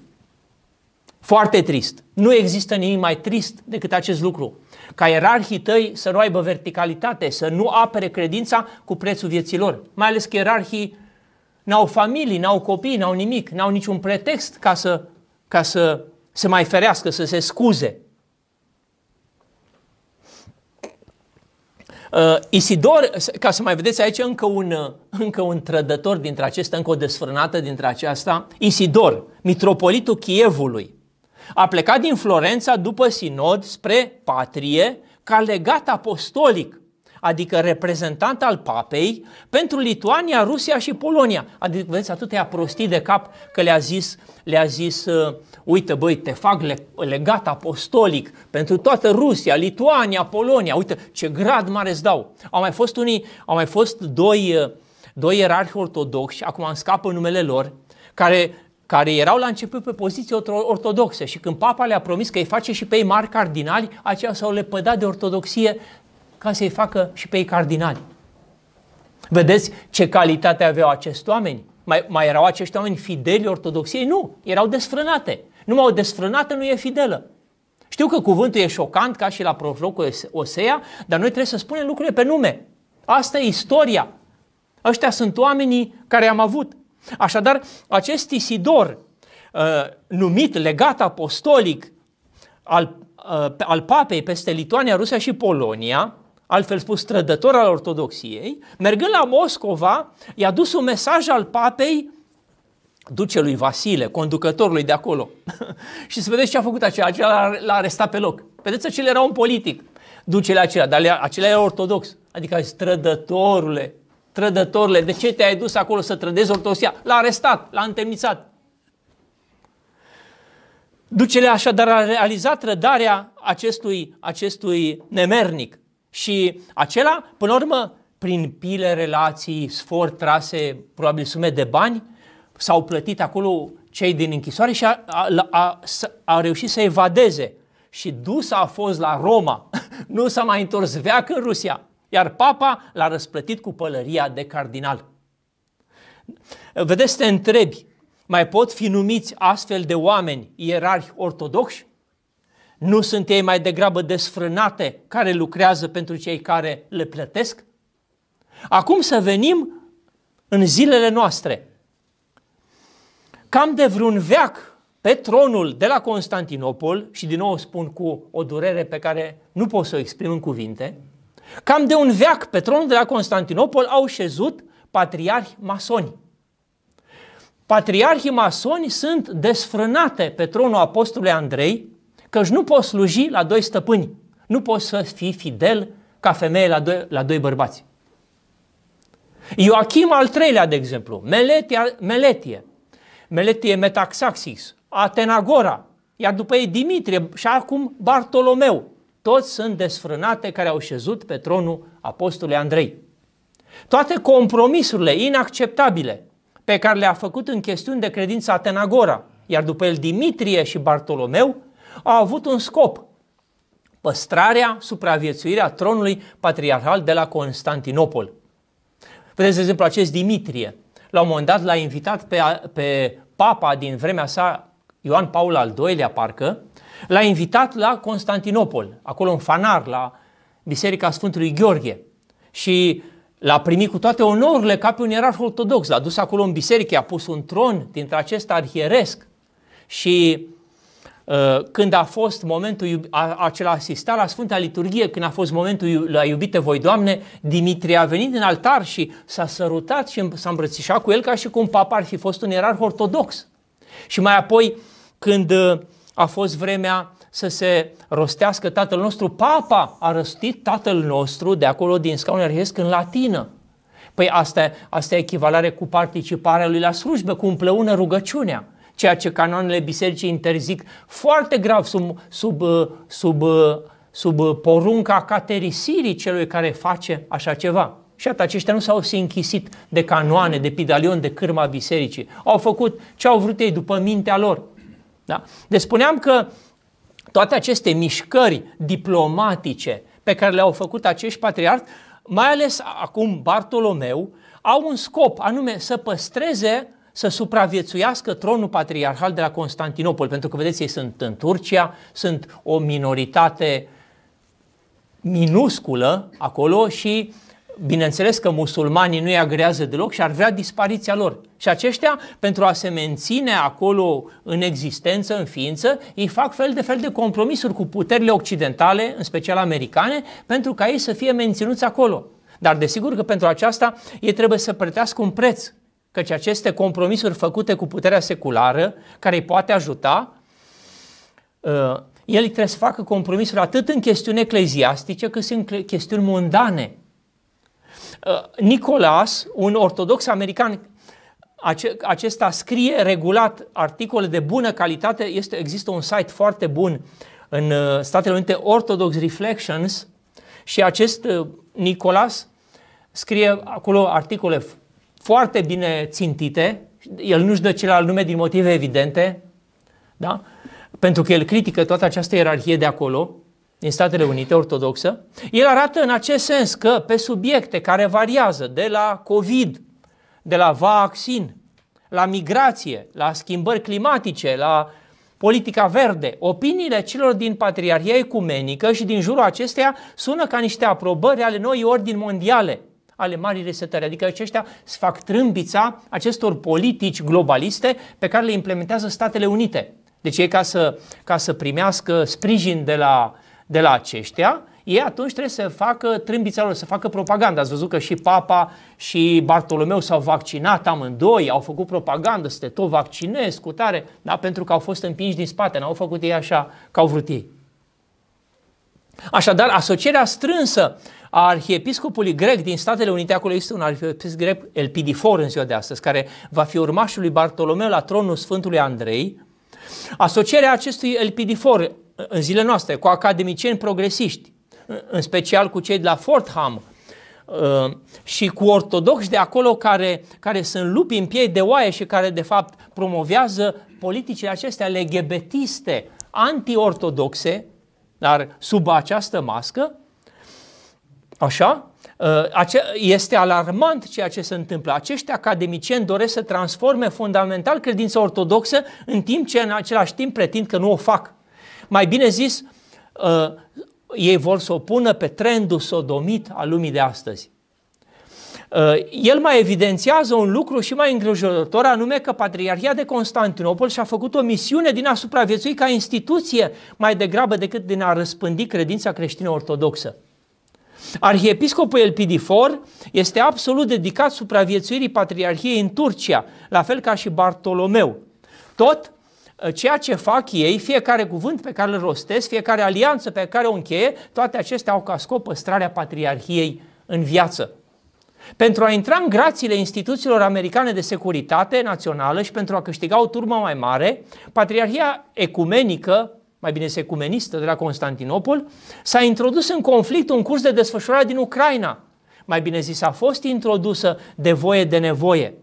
Foarte trist. Nu există nimic mai trist decât acest lucru. Ca ierarhii tăi să nu aibă verticalitate, să nu apere credința cu prețul vieților. Mai ales că ierarhii n-au familii, n-au copii, n-au nimic, n-au niciun pretext ca să, ca să se mai ferească, să se scuze. Uh, Isidor, ca să mai vedeți aici încă un, uh, încă un trădător dintre acesta, încă o desfrânată dintre aceasta, Isidor, mitropolitul Chievului, a plecat din Florența după sinod spre patrie ca legat apostolic, adică reprezentant al papei, pentru Lituania, Rusia și Polonia. Adică, vedeți, atâtea prostii de cap că le-a zis, le zis uh, uite băi, te fac legat apostolic pentru toată Rusia, Lituania, Polonia, uite ce grad mare îți dau. Au mai fost unii, au mai fost doi, uh, doi erarhi ortodoxi, acum îmi scapă numele lor, care care erau la început pe poziție ortodoxă și când papa le-a promis că îi face și pe ei mari cardinali, aceia s-au lepădat de ortodoxie ca să-i facă și pe ei cardinali. Vedeți ce calitate aveau acești oameni? Mai, mai erau acești oameni fideli ortodoxiei? Nu, erau desfrânate. Numai o desfrânată nu e fidelă. Știu că cuvântul e șocant ca și la prorocul Osea, dar noi trebuie să spunem lucrurile pe nume. Asta e istoria. Ăștia sunt oamenii care am avut. Așadar, acest Isidor, uh, numit legat apostolic al, uh, al papei peste Lituania, Rusia și Polonia, altfel spus trădător al ortodoxiei, mergând la Moscova, i-a dus un mesaj al papei ducelui Vasile, conducătorului de acolo. și să vedeți ce a făcut acela, acela l-a arestat pe loc. Vedeți, acela era un politic, ducele acela, dar acela era ortodox. Adică, strădătorule, trădătorile, de ce te-ai dus acolo să trădezi ortodoxia? L-a arestat, l-a întemnițat. Ducele așadar a realizat trădarea acestui, acestui nemernic și acela, până la urmă, prin pile, relații, sfor trase, probabil sume de bani, s-au plătit acolo cei din închisoare și a, a, a, a reușit să evadeze. Și dus a fost la Roma, nu s-a mai întors veac în Rusia iar papa l-a răsplătit cu pălăria de cardinal. Vedeți, te întrebi, mai pot fi numiți astfel de oameni ierarhi ortodoxi? Nu sunt ei mai degrabă desfrânate care lucrează pentru cei care le plătesc? Acum să venim în zilele noastre. Cam de vreun veac pe tronul de la Constantinopol, și din nou spun cu o durere pe care nu pot să o exprim în cuvinte, Cam de un veac pe tronul de la Constantinopol au șezut patriarhi masoni. Patriarhii masoni sunt desfrânate pe tronul apostolului Andrei, căci nu poți sluji la doi stăpâni, nu poți să fii fidel ca femeie la doi, la doi bărbați. Ioachim al treilea, de exemplu, Meletia, Meletie, Meletie Metaxaxis, Atenagora, iar după ei Dimitrie și acum Bartolomeu, toți sunt desfrânate care au șezut pe tronul apostolului Andrei. Toate compromisurile inacceptabile pe care le-a făcut în chestiuni de credință Atenagora, iar după el Dimitrie și Bartolomeu, au avut un scop, păstrarea, supraviețuirea tronului patriarhal de la Constantinopol. Vedeți, de exemplu, acest Dimitrie, la un moment dat l-a invitat pe, pe papa din vremea sa, Ioan Paul al II-lea, parcă, L-a invitat la Constantinopol, acolo în Fanar, la Biserica Sfântului Gheorghe. Și l-a primit cu toate onorurile ca pe un ierarh ortodox. L-a dus acolo în biserică, a pus un tron dintre acest arhieresc. Și uh, când a fost momentul acela asistat la Sfânta Liturghie, când a fost momentul la iubite voi, Doamne, Dimitrie a venit în altar și s-a sărutat și s-a îmbrățișat cu el ca și cum papa ar fi fost un ierarh ortodox. Și mai apoi, când uh, a fost vremea să se rostească Tatăl nostru. Papa a rostit Tatăl nostru de acolo din scaunul arhiesc în latină. Păi asta, asta e echivalare cu participarea lui la slujbă, cu împreună rugăciunea, ceea ce canoanele bisericii interzic foarte grav sub, sub, sub, sub porunca caterisirii celui care face așa ceva. Și atât aceștia nu s-au se închisit de canoane, de pidalion, de cârma bisericii. Au făcut ce au vrut ei după mintea lor. Da? Deci spuneam că toate aceste mișcări diplomatice pe care le-au făcut acești patriarhi, mai ales acum Bartolomeu, au un scop, anume să păstreze să supraviețuiască tronul patriarhal de la Constantinopol, pentru că, vedeți, ei sunt în Turcia, sunt o minoritate minusculă acolo și bineînțeles că musulmanii nu-i agrează deloc și ar vrea dispariția lor. Și aceștia, pentru a se menține acolo în existență, în ființă, ei fac fel de fel de compromisuri cu puterile occidentale, în special americane, pentru ca ei să fie menținuți acolo. Dar desigur că pentru aceasta ei trebuie să plătească un preț, căci aceste compromisuri făcute cu puterea seculară, care îi poate ajuta, uh, el trebuie să facă compromisuri atât în chestiuni ecleziastice cât și în chestiuni mundane Uh, Nicolas, un ortodox american, acesta scrie regulat articole de bună calitate, este, există un site foarte bun în uh, Statele Unite, Orthodox Reflections, și acest uh, Nicolas scrie acolo articole foarte bine țintite, el nu-și dă celălalt nume din motive evidente, da? pentru că el critică toată această ierarhie de acolo, din Statele Unite, ortodoxă, el arată în acest sens că pe subiecte care variază de la COVID, de la vaccin, la migrație, la schimbări climatice, la politica verde, opiniile celor din Patriarhia Ecumenică și din jurul acesteia sună ca niște aprobări ale noi ordini mondiale, ale marii resetări, adică aceștia se fac trâmbița acestor politici globaliste pe care le implementează Statele Unite. Deci ei ca să, ca să primească sprijin de la de la aceștia, ei atunci trebuie să facă trâmbița lor, să facă propaganda. Ați văzut că și Papa și Bartolomeu s-au vaccinat amândoi, au făcut propagandă, să te tot vaccinezi cu tare, da? pentru că au fost împinși din spate, n-au făcut ei așa ca au vrut ei. Așadar, asocierea strânsă a arhiepiscopului grec din Statele Unite, acolo este un arhiepiscop grec, Elpidifor în ziua de astăzi, care va fi urmașul lui Bartolomeu la tronul Sfântului Andrei, Asocierea acestui Elpidifor în zilele noastre, cu academicieni progresiști, în special cu cei de la Fortham uh, și cu ortodoxi de acolo care, care sunt lupi în piei de oaie și care de fapt promovează politicile acestea legebetiste, antiortodoxe, dar sub această mască, așa, uh, este alarmant ceea ce se întâmplă. Acești academicieni doresc să transforme fundamental credința ortodoxă în timp ce în același timp pretind că nu o fac. Mai bine zis, uh, ei vor să o pună pe trendul sodomit al lumii de astăzi. Uh, el mai evidențiază un lucru și mai îngrijorător, anume că Patriarhia de Constantinopol și-a făcut o misiune din a supraviețui ca instituție mai degrabă decât din a răspândi credința creștină ortodoxă. Arhiepiscopul Elpidifor este absolut dedicat supraviețuirii Patriarhiei în Turcia, la fel ca și Bartolomeu. Tot Ă, ceea ce fac ei, fiecare cuvânt pe care îl rostesc, fiecare alianță pe care o încheie, toate acestea au ca scop păstrarea patriarhiei în viață. Pentru a intra în grațiile instituțiilor americane de securitate națională și pentru a câștiga o turmă mai mare, Patriarhia Ecumenică, mai bine secumenistă de la Constantinopol, s-a introdus în conflict un curs de desfășurare din Ucraina. Mai bine zis, a fost introdusă de voie de nevoie.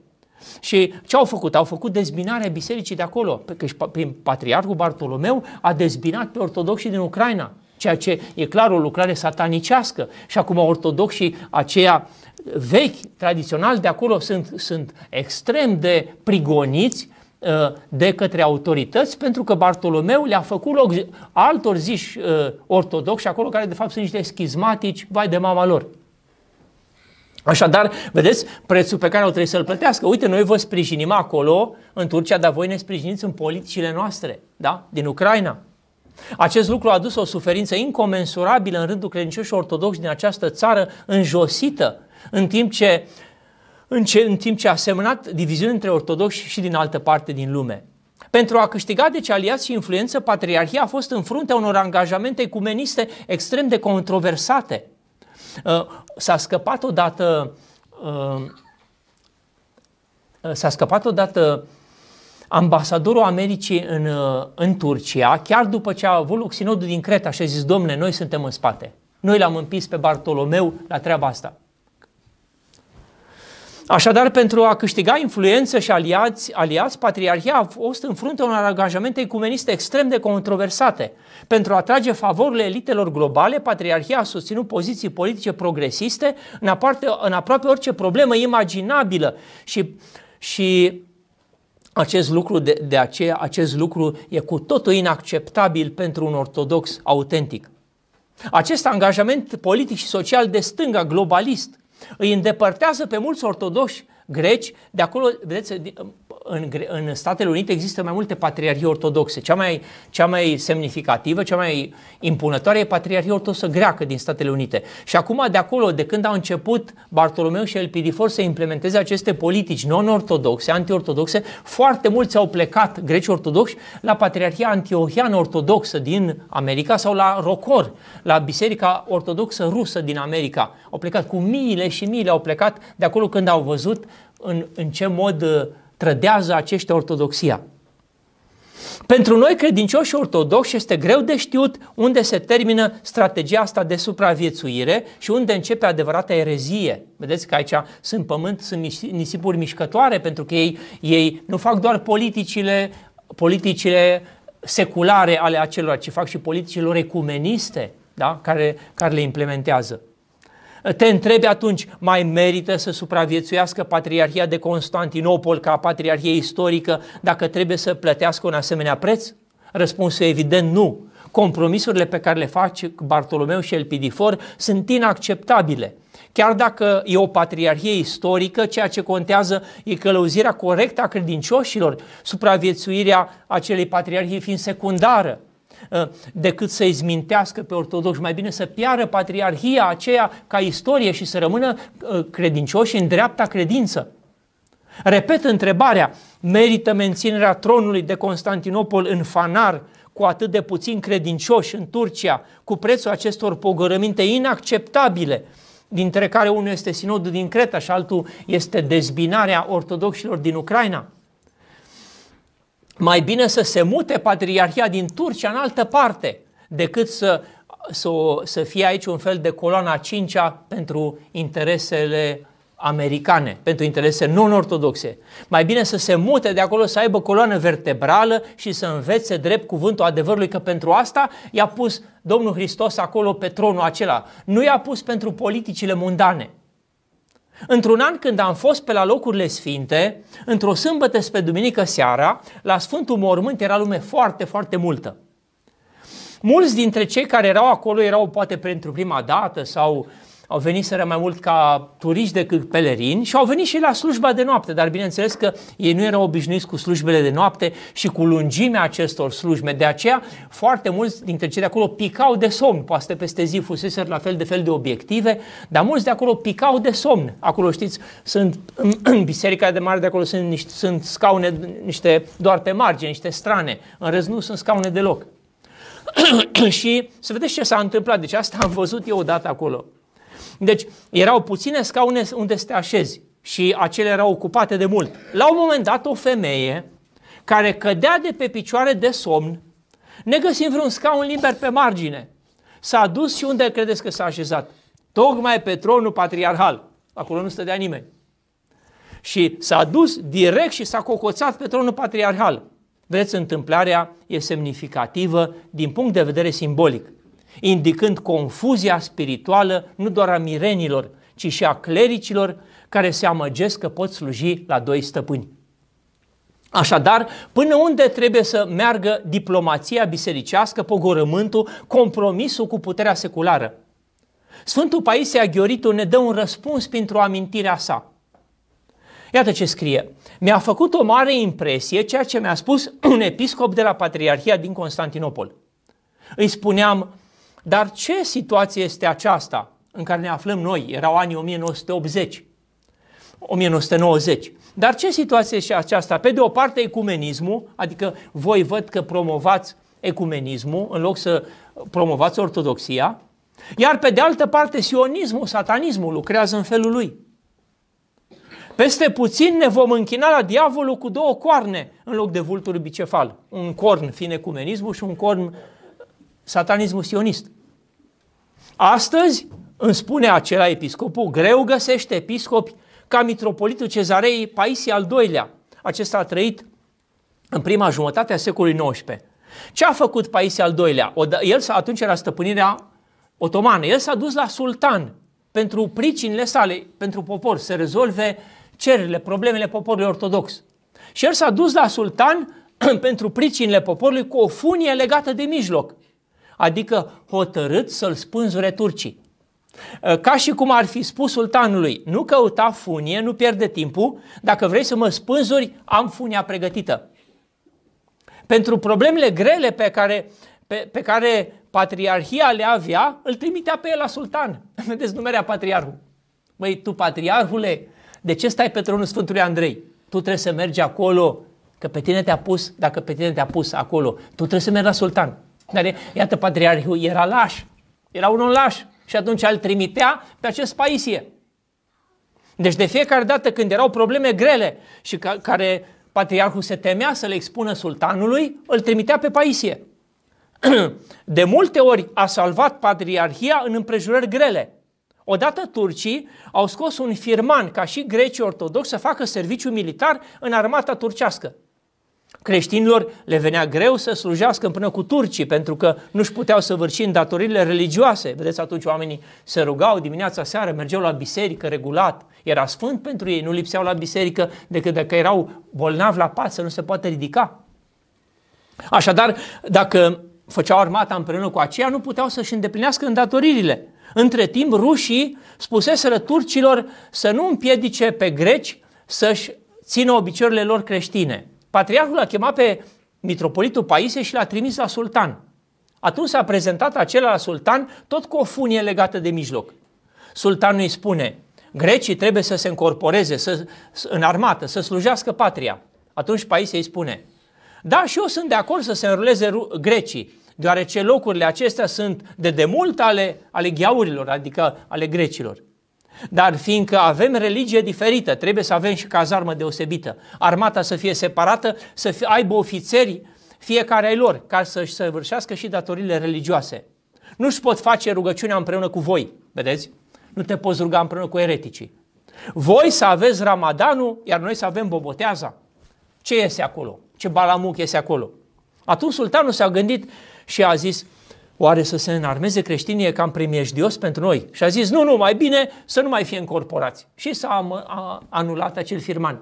Și ce au făcut? Au făcut dezbinarea bisericii de acolo, că prin patriarhul Bartolomeu a dezbinat pe ortodoxii din Ucraina, ceea ce e clar o lucrare satanicească. Și acum ortodoxii aceia vechi, tradițional de acolo sunt, sunt extrem de prigoniți uh, de către autorități pentru că Bartolomeu le-a făcut loc altor ziși uh, ortodoxi acolo care de fapt sunt niște schismatici vai de mama lor. Așadar, vedeți prețul pe care o trebuie să-l plătească. Uite, noi vă sprijinim acolo, în Turcia, dar voi ne sprijiniți în politicile noastre, da? din Ucraina. Acest lucru a dus o suferință incomensurabilă în rândul credincioșilor ortodoxi din această țară înjosită, în timp ce, în, ce, în timp ce a semnat diviziuni între ortodoxi și din altă parte din lume. Pentru a câștiga deci aliați și influență, patriarhia a fost în fruntea unor angajamente ecumeniste extrem de controversate – Uh, s-a scăpat odată uh, uh, s-a scăpat odată ambasadorul Americii în, în Turcia, chiar după ce a avut loc sinodul din Creta și a zis, domne, noi suntem în spate. Noi l-am împins pe Bartolomeu la treaba asta. Așadar, pentru a câștiga influență și aliați, aliați, Patriarhia a fost în fruntea unor angajamente ecumeniste extrem de controversate. Pentru a atrage favorile elitelor globale, Patriarhia a susținut poziții politice progresiste în, aparte, în aproape orice problemă imaginabilă și, și acest lucru de, de aceea, acest lucru e cu totul inacceptabil pentru un ortodox autentic. Acest angajament politic și social de stânga globalist îi îndepărtează pe mulți ortodoși greci de acolo, vedeți, în, în Statele Unite există mai multe patriarhii ortodoxe. Cea mai, cea mai semnificativă, cea mai impunătoare e patriarhia ortodoxă greacă din Statele Unite. Și acum, de acolo, de când au început Bartolomeu și Elpidifor să implementeze aceste politici non-ortodoxe, antiortodoxe, foarte mulți au plecat greci ortodoxi la patriarhia antiohiană ortodoxă din America sau la Rocor, la Biserica Ortodoxă Rusă din America. Au plecat cu miile și miile, au plecat de acolo când au văzut în, în ce mod uh, trădează aceștia ortodoxia. Pentru noi credincioși ortodoxi este greu de știut unde se termină strategia asta de supraviețuire și unde începe adevărata erezie. Vedeți că aici sunt pământ, sunt nisipuri mișcătoare pentru că ei, ei nu fac doar politicile, politicile seculare ale acelor, ci fac și politicilor ecumeniste da? care, care le implementează. Te întrebi atunci, mai merită să supraviețuiască Patriarhia de Constantinopol ca patriarhie istorică dacă trebuie să plătească un asemenea preț? Răspunsul evident nu. Compromisurile pe care le face Bartolomeu și Elpidifor sunt inacceptabile. Chiar dacă e o patriarhie istorică, ceea ce contează e călăuzirea corectă a credincioșilor, supraviețuirea acelei patriarhii fiind secundară. Uh, decât să-i zmintească pe ortodoxi, mai bine să piară patriarhia aceea ca istorie și să rămână uh, credincioși în dreapta credință. Repet întrebarea, merită menținerea tronului de Constantinopol în fanar cu atât de puțin credincioși în Turcia, cu prețul acestor pogărăminte inacceptabile, dintre care unul este sinodul din Creta și altul este dezbinarea ortodoxilor din Ucraina? mai bine să se mute patriarhia din Turcia în altă parte decât să, să, să fie aici un fel de coloana cincea pentru interesele americane, pentru interese non-ortodoxe. Mai bine să se mute de acolo, să aibă coloană vertebrală și să învețe drept cuvântul adevărului, că pentru asta i-a pus Domnul Hristos acolo pe tronul acela. Nu i-a pus pentru politicile mundane. Într-un an când am fost pe la locurile sfinte, într-o sâmbătă spre duminică seara, la Sfântul Mormânt era lume foarte, foarte multă. Mulți dintre cei care erau acolo erau poate pentru prima dată sau uh, au venit să mai mult ca turiști decât pelerini și au venit și la slujba de noapte, dar bineînțeles că ei nu erau obișnuiți cu slujbele de noapte și cu lungimea acestor slujbe. De aceea, foarte mulți dintre cei de acolo picau de somn, poate peste zi fusese la fel de fel de obiective, dar mulți de acolo picau de somn. Acolo, știți, sunt în biserica de mare, de acolo sunt, niște, sunt scaune niște, doar pe margine, niște strane. În rest nu sunt scaune deloc. și să vedeți ce s-a întâmplat. Deci asta am văzut eu odată acolo. Deci erau puține scaune unde să te așezi și acele erau ocupate de mult. La un moment dat o femeie care cădea de pe picioare de somn, ne găsim vreun scaun liber pe margine, s-a dus și unde credeți că s-a așezat? Tocmai pe tronul patriarhal. Acolo nu stădea nimeni. Și s-a dus direct și s-a cocoțat pe tronul patriarhal. Vedeți, întâmplarea e semnificativă din punct de vedere simbolic indicând confuzia spirituală nu doar a mirenilor, ci și a clericilor care se amăgesc că pot sluji la doi stăpâni. Așadar, până unde trebuie să meargă diplomația bisericească, pogorământul, compromisul cu puterea seculară? Sfântul Paisia Ghioritu ne dă un răspuns pentru amintirea sa. Iată ce scrie. Mi-a făcut o mare impresie ceea ce mi-a spus un episcop de la Patriarhia din Constantinopol. Îi spuneam, dar ce situație este aceasta în care ne aflăm noi? Erau anii 1980, 1990. Dar ce situație este aceasta? Pe de o parte ecumenismul, adică voi văd că promovați ecumenismul în loc să promovați ortodoxia, iar pe de altă parte sionismul, satanismul lucrează în felul lui. Peste puțin ne vom închina la diavolul cu două coarne în loc de vulturi bicefal. Un corn fiind ecumenismul și un corn uh, satanismul sionist. Astăzi, îmi spune acela episcopul, greu găsește episcopi ca mitropolitul cezarei Paisie al II-lea. Acesta a trăit în prima jumătate a secolului XIX. Ce a făcut Paisie al II-lea? Da, el atunci era stăpânirea otomană. El s-a dus la sultan pentru pricinile sale, pentru popor, să rezolve cererile, problemele poporului ortodox. Și el s-a dus la sultan pentru pricinile poporului cu o funie legată de mijloc adică hotărât să-l spânzure turcii. Ă, ca și cum ar fi spus sultanului, nu căuta funie, nu pierde timpul, dacă vrei să mă spânzuri, am funia pregătită. Pentru problemele grele pe care, pe, pe care patriarhia le avea, îl trimitea pe el la sultan. Vedeți numerea patriarhul. Măi, tu patriarhule, de ce stai pe tronul Sfântului Andrei? Tu trebuie să mergi acolo, că pe tine te-a pus, dacă pe tine te-a pus acolo, tu trebuie să mergi la sultan. Dar iată, patriarhul era laș, era un laș și atunci îl trimitea pe acest Paisie. Deci de fiecare dată când erau probleme grele și ca, care patriarhul se temea să le expună sultanului, îl trimitea pe Paisie. De multe ori a salvat patriarhia în împrejurări grele. Odată turcii au scos un firman ca și grecii ortodoxi să facă serviciu militar în armata turcească. Creștinilor le venea greu să slujească împreună cu turcii pentru că nu-și puteau să vârși în datorile religioase. Vedeți, atunci oamenii se rugau dimineața, seară, mergeau la biserică regulat. Era sfânt pentru ei, nu lipseau la biserică decât dacă erau bolnavi la pat să nu se poată ridica. Așadar, dacă făceau armata împreună cu aceea, nu puteau să-și îndeplinească îndatoririle. Între timp, rușii spuseseră turcilor să nu împiedice pe greci să-și țină obiceiurile lor creștine. Patriarhul a chemat pe mitropolitul Paisie și l-a trimis la sultan. Atunci s-a prezentat acela la sultan tot cu o funie legată de mijloc. Sultanul îi spune, grecii trebuie să se încorporeze să, în armată, să slujească patria. Atunci Paisie îi spune, da, și eu sunt de acord să se înruleze grecii, deoarece locurile acestea sunt de demult ale, ale gheaurilor, adică ale grecilor. Dar fiindcă avem religie diferită, trebuie să avem și cazarmă deosebită. Armata să fie separată, să fie, aibă ofițeri fiecare ai lor, ca să-și săvârșească și datorile religioase. Nu-și pot face rugăciunea împreună cu voi, vedeți? Nu te poți ruga împreună cu ereticii. Voi să aveți Ramadanul, iar noi să avem boboteaza. Ce iese acolo? Ce balamuc iese acolo? Atunci sultanul s-a gândit și a zis, Oare să se înarmeze creștinii e cam primejdios pentru noi? Și a zis, nu, nu, mai bine să nu mai fie încorporați. Și s-a anulat acel firman.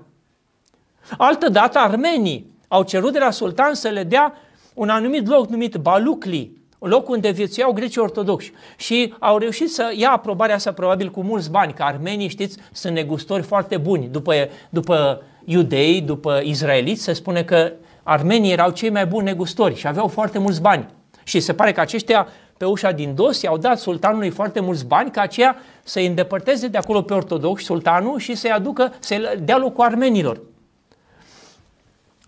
Altă dată, armenii au cerut de la sultan să le dea un anumit loc numit Balucli, un loc unde viețuiau grecii ortodoxi și au reușit să ia aprobarea asta probabil cu mulți bani, că armenii, știți, sunt negustori foarte buni. După, după iudei, după izraeliți, se spune că armenii erau cei mai buni negustori și aveau foarte mulți bani și se pare că aceștia pe ușa din dos i-au dat sultanului foarte mulți bani ca aceea să-i îndepărteze de acolo pe ortodox sultanul și să-i aducă, să dea loc cu armenilor.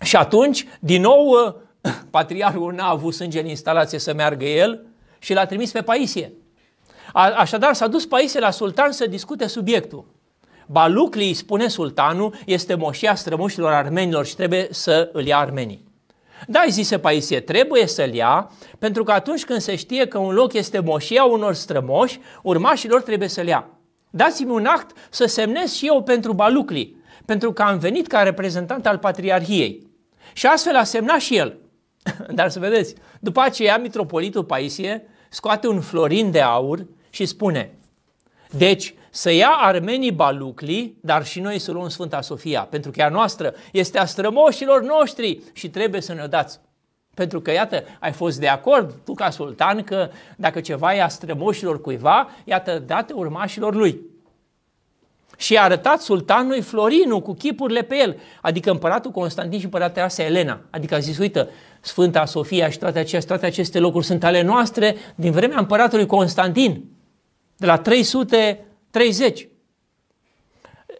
Și atunci, din nou, uh, patriarhul n-a avut sânge în instalație să meargă el și l-a trimis pe Paisie. A, așadar, s-a dus Paisie la sultan să discute subiectul. Baluclii, spune sultanul, este moșia strămoșilor armenilor și trebuie să îl ia armenii. Da, zise Paisie, trebuie să-l ia, pentru că atunci când se știe că un loc este moșia unor strămoși, urmașilor trebuie să-l ia. Dați-mi un act să semnez și eu pentru Balucli, pentru că am venit ca reprezentant al Patriarhiei. Și astfel a semnat și el. Dar să vedeți, după aceea mitropolitul Paisie scoate un florin de aur și spune Deci, să ia armenii Balucli, dar și noi să luăm Sfânta Sofia, pentru că ea noastră este a strămoșilor noștri și trebuie să ne-o dați. Pentru că, iată, ai fost de acord, tu ca sultan, că dacă ceva e a strămoșilor cuiva, iată, date urmașilor lui. Și a arătat sultanului Florinul cu chipurile pe el, adică împăratul Constantin și împărateasa Elena. Adică a zis, uite, Sfânta Sofia și toate aceste, toate aceste locuri sunt ale noastre din vremea împăratului Constantin, de la 300 30.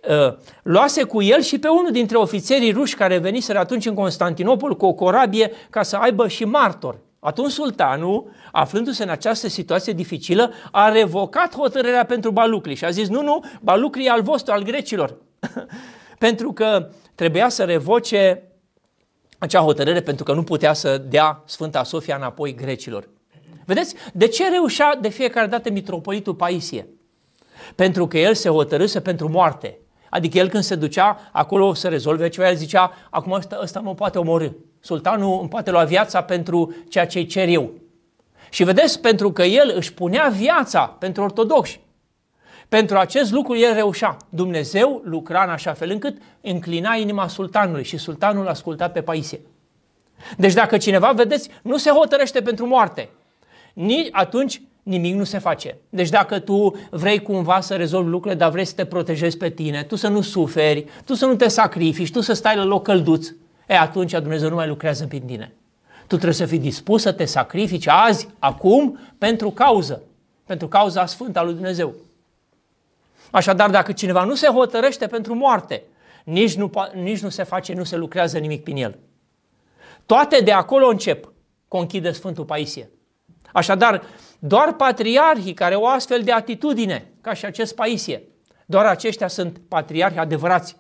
Ă, luase cu el și pe unul dintre ofițerii ruși care veniseră atunci în Constantinopol cu o corabie ca să aibă și martor. Atunci sultanul, aflându-se în această situație dificilă, a revocat hotărârea pentru Balucli și a zis, nu, nu, Balucli e al vostru, al grecilor. pentru că trebuia să revoce acea hotărâre pentru că nu putea să dea Sfânta Sofia înapoi grecilor. Vedeți? De ce reușea de fiecare dată mitropolitul Paisie? pentru că el se hotărâse pentru moarte. Adică el când se ducea acolo să rezolve ceva, el zicea, acum ăsta, ăsta mă poate omorâ. Sultanul îmi poate lua viața pentru ceea ce cer eu. Și vedeți, pentru că el își punea viața pentru ortodoxi. Pentru acest lucru el reușea. Dumnezeu lucra în așa fel încât înclina inima sultanului și sultanul asculta pe Paisie. Deci dacă cineva, vedeți, nu se hotărăște pentru moarte, nici atunci nimic nu se face. Deci dacă tu vrei cumva să rezolvi lucrurile, dar vrei să te protejezi pe tine, tu să nu suferi, tu să nu te sacrifici, tu să stai la loc călduț, e, atunci Dumnezeu nu mai lucrează prin tine. Tu trebuie să fii dispus să te sacrifici azi, acum, pentru cauză, pentru cauza sfântă a lui Dumnezeu. Așadar, dacă cineva nu se hotărăște pentru moarte, nici nu, nici nu se face, nu se lucrează nimic prin el. Toate de acolo încep, conchide Sfântul Paisie. Așadar, doar patriarhii care au astfel de atitudine, ca și acest Paisie, doar aceștia sunt patriarhi adevărați.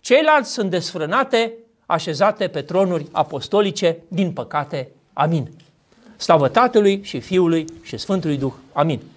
Ceilalți sunt desfrânate, așezate pe tronuri apostolice, din păcate. Amin. Slavă Tatălui și Fiului și Sfântului Duh. Amin.